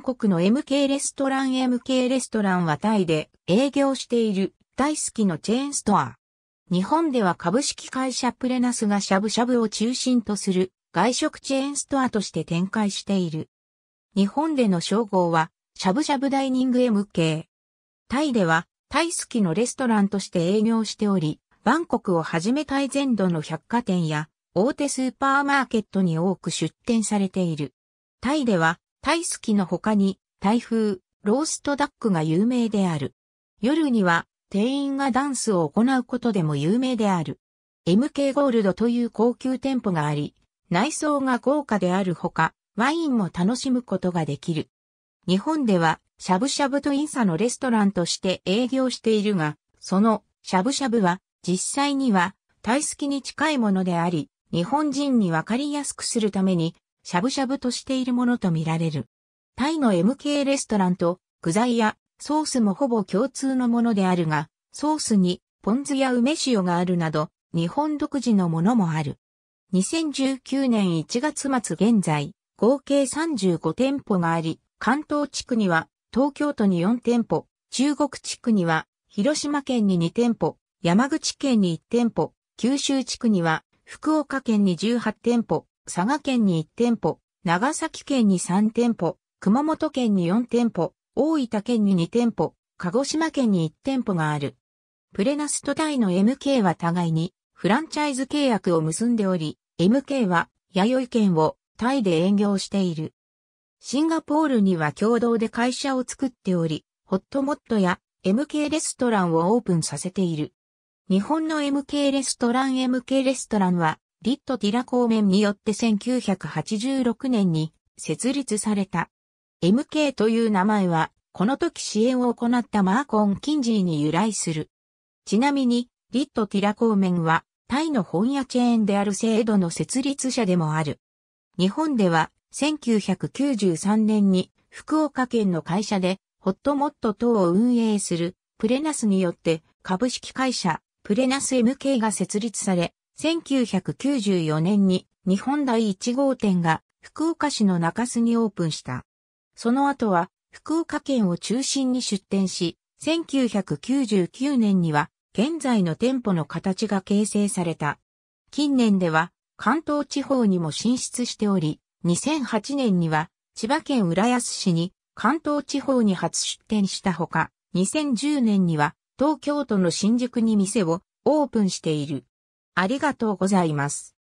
韓国の MK レストラン MK レストランはタイで営業している大好きのチェーンストア。日本では株式会社プレナスがしゃぶしゃぶを中心とする外食チェーンストアとして展開している。日本での称号はしゃぶしゃぶダイニング MK。タイでは大好きのレストランとして営業しており、バンコクをはじめタイ全土の百貨店や大手スーパーマーケットに多く出店されている。タイではタイスキの他に、台風、ローストダックが有名である。夜には、店員がダンスを行うことでも有名である。MK ゴールドという高級店舗があり、内装が豪華であるほか、ワインも楽しむことができる。日本では、しゃぶしゃぶとインサのレストランとして営業しているが、その、しゃぶしゃぶは、実際には、大好きに近いものであり、日本人にわかりやすくするために、しゃぶしゃぶとしているものとみられる。タイの MK レストランと具材やソースもほぼ共通のものであるが、ソースにポン酢や梅塩があるなど、日本独自のものもある。2019年1月末現在、合計35店舗があり、関東地区には東京都に4店舗、中国地区には広島県に2店舗、山口県に1店舗、九州地区には福岡県に18店舗、佐賀県に1店舗、長崎県に3店舗、熊本県に4店舗、大分県に2店舗、鹿児島県に1店舗がある。プレナスとタイの MK は互いにフランチャイズ契約を結んでおり、MK は弥生県をタイで営業している。シンガポールには共同で会社を作っており、ホットモットや MK レストランをオープンさせている。日本の MK レストラン MK レストランはリット・ティラ公面によって1986年に設立された。MK という名前は、この時支援を行ったマーコン・キンジーに由来する。ちなみに、リット・ティラ公面は、タイの本屋チェーンである制度の設立者でもある。日本では、1993年に福岡県の会社でホットモット等を運営するプレナスによって株式会社プレナス MK が設立され、1994年に日本第1号店が福岡市の中洲にオープンした。その後は福岡県を中心に出店し、1999年には現在の店舗の形が形成された。近年では関東地方にも進出しており、2008年には千葉県浦安市に関東地方に初出店したほか、2010年には東京都の新宿に店をオープンしている。ありがとうございます。